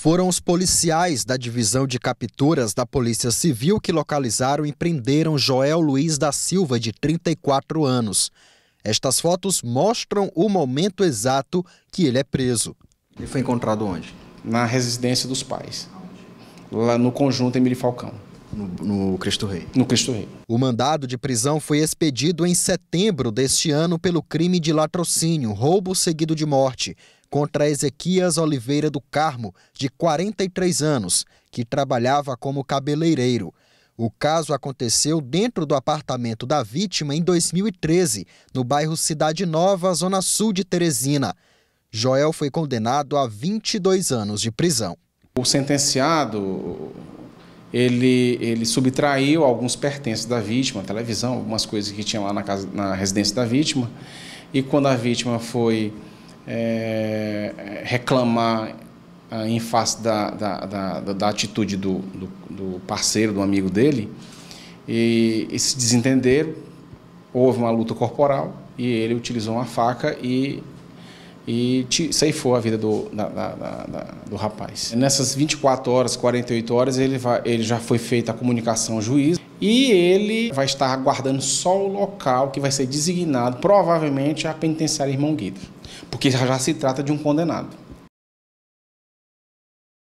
Foram os policiais da divisão de capturas da Polícia Civil que localizaram e prenderam Joel Luiz da Silva, de 34 anos. Estas fotos mostram o momento exato que ele é preso. Ele foi encontrado onde? Na residência dos pais, lá no conjunto Emílio Falcão. No, no, Cristo Rei. No Cristo Rei. O mandado de prisão foi expedido em setembro deste ano pelo crime de latrocínio, roubo seguido de morte contra Ezequias Oliveira do Carmo, de 43 anos, que trabalhava como cabeleireiro. O caso aconteceu dentro do apartamento da vítima em 2013, no bairro Cidade Nova, zona sul de Teresina. Joel foi condenado a 22 anos de prisão. O sentenciado, ele, ele subtraiu alguns pertences da vítima, televisão, algumas coisas que tinha lá na, casa, na residência da vítima. E quando a vítima foi é, reclamar ah, em face da, da, da, da atitude do, do, do, parceiro, do amigo dele, e, e se desentenderam, houve uma luta corporal e ele utilizou uma faca e, e ceifou a vida do, da, da, da, do rapaz. Nessas 24 horas, 48 horas, ele, vai, ele já foi feita a comunicação ao juiz e ele vai estar aguardando só o local que vai ser designado, provavelmente a penitenciária Irmão Guido, porque já se trata de um condenado.